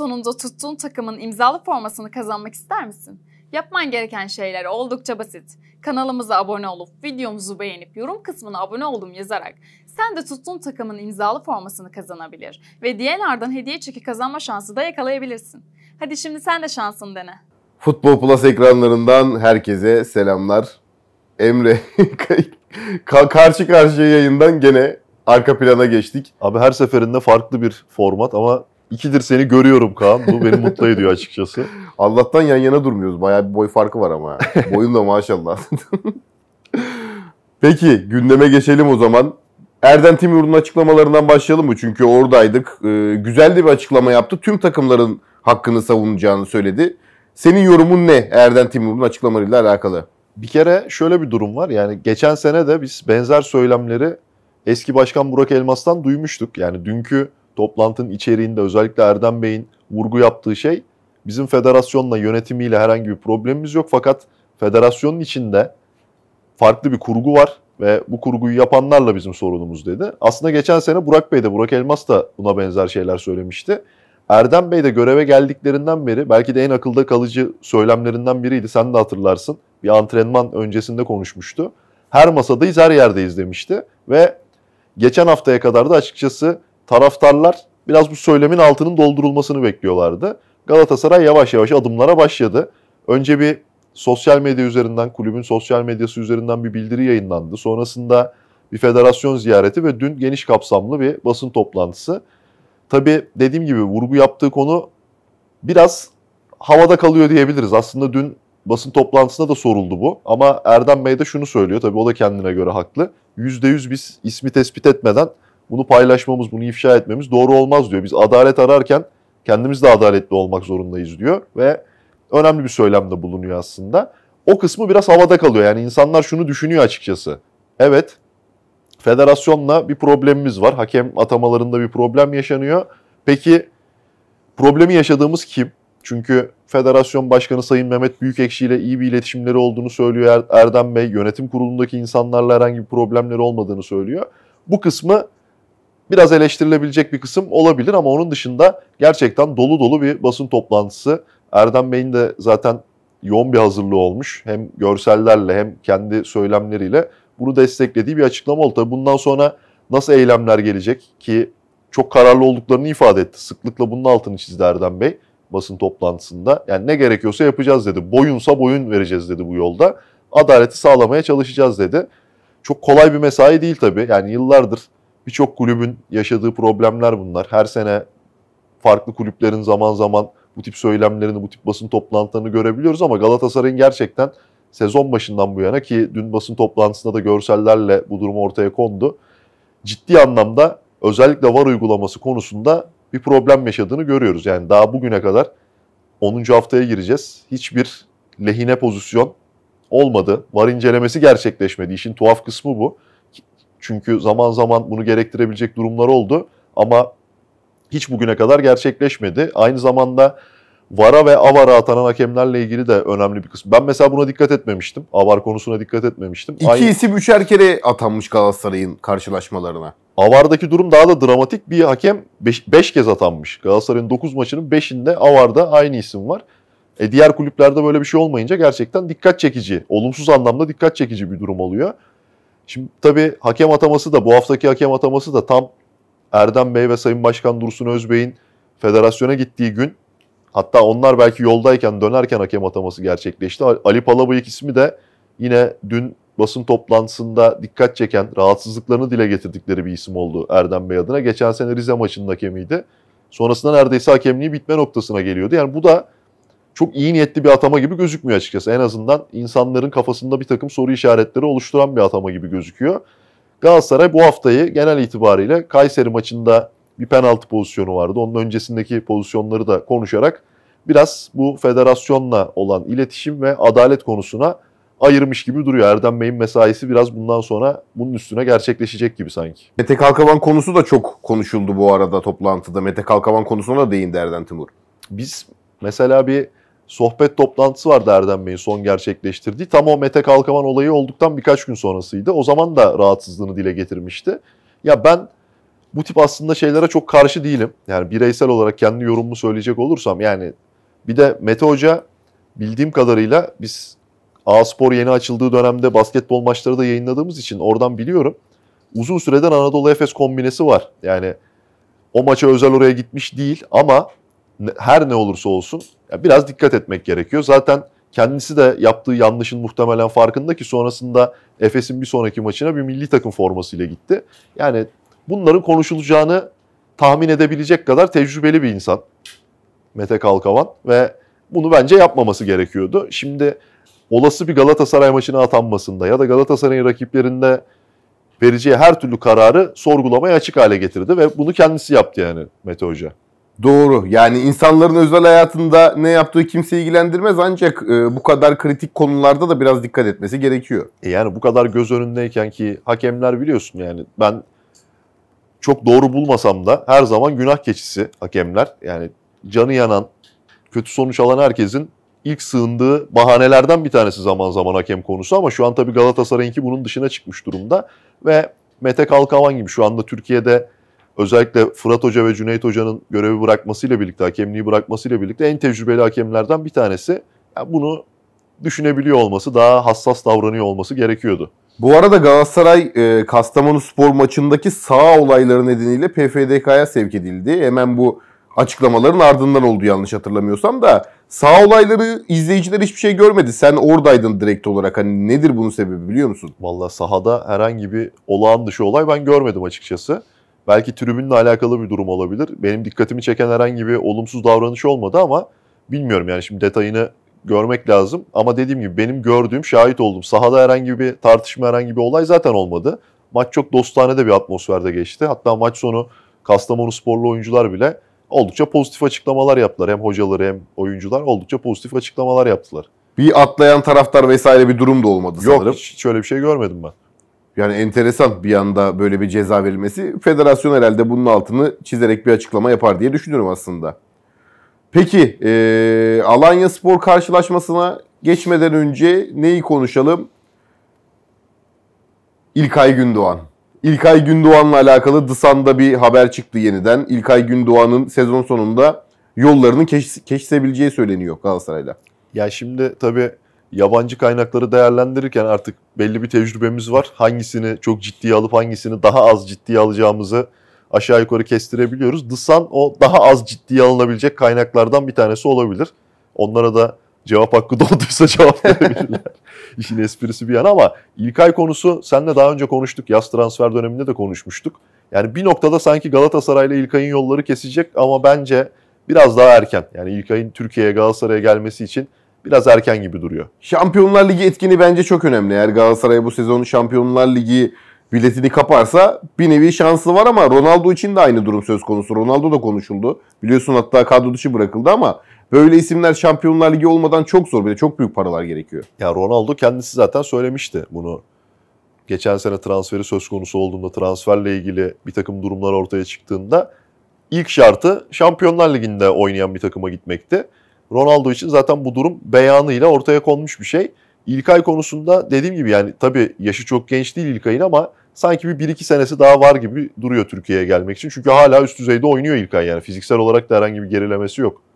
sonunda tuttuğun takımın imzalı formasını kazanmak ister misin? Yapman gereken şeyler oldukça basit. Kanalımıza abone olup, videomuzu beğenip, yorum kısmına abone oldum yazarak sen de tuttuğun takımın imzalı formasını kazanabilir ve diğerlerden hediye çeki kazanma şansı da yakalayabilirsin. Hadi şimdi sen de şansını dene. Futbol Plus ekranlarından herkese selamlar. Emre karşı karşıya yayından gene arka plana geçtik. Abi her seferinde farklı bir format ama İkidir seni görüyorum Kaan. Bu beni mutlu ediyor açıkçası. Allah'tan yan yana durmuyoruz. Bayağı bir boy farkı var ama. Boyun da maşallah. Peki gündeme geçelim o zaman. Erden Timur'un açıklamalarından başlayalım mı? Çünkü oradaydık. Ee, güzel de bir açıklama yaptı. Tüm takımların hakkını savunacağını söyledi. Senin yorumun ne Erden Timur'un açıklamalarıyla alakalı? Bir kere şöyle bir durum var. Yani geçen sene de biz benzer söylemleri eski başkan Burak Elmas'tan duymuştuk. Yani dünkü toplantının içeriğinde özellikle Erdem Bey'in vurgu yaptığı şey bizim federasyonla yönetimiyle herhangi bir problemimiz yok fakat federasyonun içinde farklı bir kurgu var ve bu kurguyu yapanlarla bizim sorunumuz dedi. Aslında geçen sene Burak Bey de Burak Elmas da buna benzer şeyler söylemişti. Erdem Bey de göreve geldiklerinden beri belki de en akılda kalıcı söylemlerinden biriydi. Sen de hatırlarsın. Bir antrenman öncesinde konuşmuştu. Her masadayız, her yerdeyiz demişti ve geçen haftaya kadar da açıkçası taraftarlar biraz bu söylemin altının doldurulmasını bekliyorlardı. Galatasaray yavaş yavaş adımlara başladı. Önce bir sosyal medya üzerinden, kulübün sosyal medyası üzerinden bir bildiri yayınlandı. Sonrasında bir federasyon ziyareti ve dün geniş kapsamlı bir basın toplantısı. Tabi dediğim gibi vurgu yaptığı konu biraz havada kalıyor diyebiliriz. Aslında dün basın toplantısında da soruldu bu. Ama Erdem Bey de şunu söylüyor. Tabi o da kendine göre haklı. %100 biz ismi tespit etmeden bunu paylaşmamız, bunu ifşa etmemiz doğru olmaz diyor. Biz adalet ararken kendimiz de adaletli olmak zorundayız diyor ve önemli bir söylemde bulunuyor aslında. O kısmı biraz havada kalıyor. Yani insanlar şunu düşünüyor açıkçası. Evet, federasyonla bir problemimiz var. Hakem atamalarında bir problem yaşanıyor. Peki problemi yaşadığımız kim? Çünkü federasyon başkanı Sayın Mehmet Büyükekşi ile iyi bir iletişimleri olduğunu söylüyor er, Erdem Bey. Yönetim kurulundaki insanlarla herhangi bir problemleri olmadığını söylüyor. Bu kısmı biraz eleştirilebilecek bir kısım olabilir ama onun dışında gerçekten dolu dolu bir basın toplantısı. Erdem Bey'in de zaten yoğun bir hazırlığı olmuş. Hem görsellerle hem kendi söylemleriyle bunu desteklediği bir açıklama oldu. Tabii bundan sonra nasıl eylemler gelecek ki çok kararlı olduklarını ifade etti. Sıklıkla bunun altını çizdi Erdem Bey basın toplantısında. Yani ne gerekiyorsa yapacağız dedi. Boyunsa boyun vereceğiz dedi bu yolda. Adaleti sağlamaya çalışacağız dedi. Çok kolay bir mesai değil tabii. Yani yıllardır Birçok kulübün yaşadığı problemler bunlar. Her sene farklı kulüplerin zaman zaman bu tip söylemlerini, bu tip basın toplantılarını görebiliyoruz ama Galatasaray'ın gerçekten sezon başından bu yana ki dün basın toplantısında da görsellerle bu durum ortaya kondu. Ciddi anlamda özellikle VAR uygulaması konusunda bir problem yaşadığını görüyoruz. Yani daha bugüne kadar 10. haftaya gireceğiz. Hiçbir lehine pozisyon olmadı. VAR incelemesi gerçekleşmedi. İşin tuhaf kısmı bu. Çünkü zaman zaman bunu gerektirebilecek durumlar oldu ama hiç bugüne kadar gerçekleşmedi. Aynı zamanda VAR'a ve AVAR'a atanan hakemlerle ilgili de önemli bir kısım. Ben mesela buna dikkat etmemiştim. AVAR konusuna dikkat etmemiştim. İki Aynı... isim üçer kere atanmış Galatasaray'ın karşılaşmalarına. AVAR'daki durum daha da dramatik. Bir hakem 5 kez atanmış. Galatasaray'ın 9 maçının 5'inde AVAR'da aynı isim var. E diğer kulüplerde böyle bir şey olmayınca gerçekten dikkat çekici, olumsuz anlamda dikkat çekici bir durum oluyor. Şimdi tabii hakem ataması da bu haftaki hakem ataması da tam Erdem Bey ve Sayın Başkan Dursun Özbey'in federasyona gittiği gün hatta onlar belki yoldayken dönerken hakem ataması gerçekleşti. Ali Palabıyık ismi de yine dün basın toplantısında dikkat çeken, rahatsızlıklarını dile getirdikleri bir isim oldu Erdem Bey adına. Geçen sene Rize maçının hakemiydi. Sonrasında neredeyse hakemliği bitme noktasına geliyordu. Yani bu da çok iyi niyetli bir atama gibi gözükmüyor açıkçası. En azından insanların kafasında bir takım soru işaretleri oluşturan bir atama gibi gözüküyor. Galatasaray bu haftayı genel itibariyle Kayseri maçında bir penaltı pozisyonu vardı. Onun öncesindeki pozisyonları da konuşarak biraz bu federasyonla olan iletişim ve adalet konusuna ayırmış gibi duruyor. Erdem Bey'in mesaisi biraz bundan sonra bunun üstüne gerçekleşecek gibi sanki. Mete Kalkavan konusu da çok konuşuldu bu arada toplantıda. Mete Kalkavan konusuna da değindi Erdem Timur. Biz mesela bir sohbet toplantısı vardı Erdem Bey'in son gerçekleştirdiği. Tam o Mete Kalkavan olayı olduktan birkaç gün sonrasıydı. O zaman da rahatsızlığını dile getirmişti. Ya ben bu tip aslında şeylere çok karşı değilim. Yani bireysel olarak kendi yorumumu söyleyecek olursam yani bir de Mete Hoca bildiğim kadarıyla biz A Spor yeni açıldığı dönemde basketbol maçları da yayınladığımız için oradan biliyorum. Uzun süreden Anadolu Efes kombinesi var. Yani o maça özel oraya gitmiş değil ama her ne olursa olsun ya biraz dikkat etmek gerekiyor. Zaten kendisi de yaptığı yanlışın muhtemelen farkında ki sonrasında Efes'in bir sonraki maçına bir milli takım formasıyla gitti. Yani bunların konuşulacağını tahmin edebilecek kadar tecrübeli bir insan Mete Kalkavan ve bunu bence yapmaması gerekiyordu. Şimdi olası bir Galatasaray maçına atanmasında ya da Galatasaray'ın rakiplerinde vereceği her türlü kararı sorgulamaya açık hale getirdi ve bunu kendisi yaptı yani Mete Hoca. Doğru. Yani insanların özel hayatında ne yaptığı kimse ilgilendirmez ancak e, bu kadar kritik konularda da biraz dikkat etmesi gerekiyor. E yani bu kadar göz önündeyken ki hakemler biliyorsun yani ben çok doğru bulmasam da her zaman günah keçisi hakemler. Yani canı yanan, kötü sonuç alan herkesin ilk sığındığı bahanelerden bir tanesi zaman zaman hakem konusu ama şu an tabii Galatasaray'ınki bunun dışına çıkmış durumda ve Mete Kalkavan gibi şu anda Türkiye'de özellikle Fırat Hoca ve Cüneyt Hoca'nın görevi bırakmasıyla birlikte, hakemliği bırakmasıyla birlikte en tecrübeli hakemlerden bir tanesi. Yani bunu düşünebiliyor olması, daha hassas davranıyor olması gerekiyordu. Bu arada Galatasaray e, Kastamonu spor maçındaki sağ olayları nedeniyle PFDK'ya sevk edildi. Hemen bu açıklamaların ardından oldu yanlış hatırlamıyorsam da sağ olayları izleyiciler hiçbir şey görmedi. Sen oradaydın direkt olarak. Hani nedir bunun sebebi biliyor musun? Valla sahada herhangi bir olağan dışı olay ben görmedim açıkçası. Belki tribünle alakalı bir durum olabilir. Benim dikkatimi çeken herhangi bir olumsuz davranış olmadı ama bilmiyorum yani şimdi detayını görmek lazım. Ama dediğim gibi benim gördüğüm, şahit oldum. Sahada herhangi bir tartışma, herhangi bir olay zaten olmadı. Maç çok dostane de bir atmosferde geçti. Hatta maç sonu Kastamonu sporlu oyuncular bile oldukça pozitif açıklamalar yaptılar. Hem hocaları hem oyuncular oldukça pozitif açıklamalar yaptılar. Bir atlayan taraftar vesaire bir durum da olmadı sanırım. Yok hiç şöyle bir şey görmedim ben. Yani enteresan bir anda böyle bir ceza verilmesi. Federasyon herhalde bunun altını çizerek bir açıklama yapar diye düşünüyorum aslında. Peki e, Alanya Spor karşılaşmasına geçmeden önce neyi konuşalım? İlkay Gündoğan. İlkay Gündoğan'la alakalı The bir haber çıktı yeniden. İlkay Gündoğan'ın sezon sonunda yollarını keş, keşsebileceği söyleniyor Galatasaray'la. Ya şimdi tabii yabancı kaynakları değerlendirirken artık belli bir tecrübemiz var. Hangisini çok ciddiye alıp hangisini daha az ciddiye alacağımızı aşağı yukarı kestirebiliyoruz. The o daha az ciddiye alınabilecek kaynaklardan bir tanesi olabilir. Onlara da cevap hakkı doğduysa cevap verebilirler. İşin esprisi bir yana ama İlkay konusu senle daha önce konuştuk. Yaz transfer döneminde de konuşmuştuk. Yani bir noktada sanki Galatasaray'la İlkay'ın yolları kesecek ama bence biraz daha erken. Yani İlkay'ın Türkiye'ye Galatasaray'a gelmesi için biraz erken gibi duruyor. Şampiyonlar Ligi etkini bence çok önemli. Eğer Galatasaray bu sezon Şampiyonlar Ligi biletini kaparsa bir nevi şansı var ama Ronaldo için de aynı durum söz konusu. Ronaldo da konuşuldu. Biliyorsun hatta kadro dışı bırakıldı ama böyle isimler Şampiyonlar Ligi olmadan çok zor. Bir de çok büyük paralar gerekiyor. Ya Ronaldo kendisi zaten söylemişti bunu. Geçen sene transferi söz konusu olduğunda transferle ilgili bir takım durumlar ortaya çıktığında ilk şartı Şampiyonlar Ligi'nde oynayan bir takıma gitmekti. Ronaldo için zaten bu durum beyanıyla ortaya konmuş bir şey. İlkay konusunda dediğim gibi yani tabii yaşı çok genç değil İlkay'ın ama sanki bir 1-2 senesi daha var gibi duruyor Türkiye'ye gelmek için. Çünkü hala üst düzeyde oynuyor İlkay yani fiziksel olarak da herhangi bir gerilemesi yok.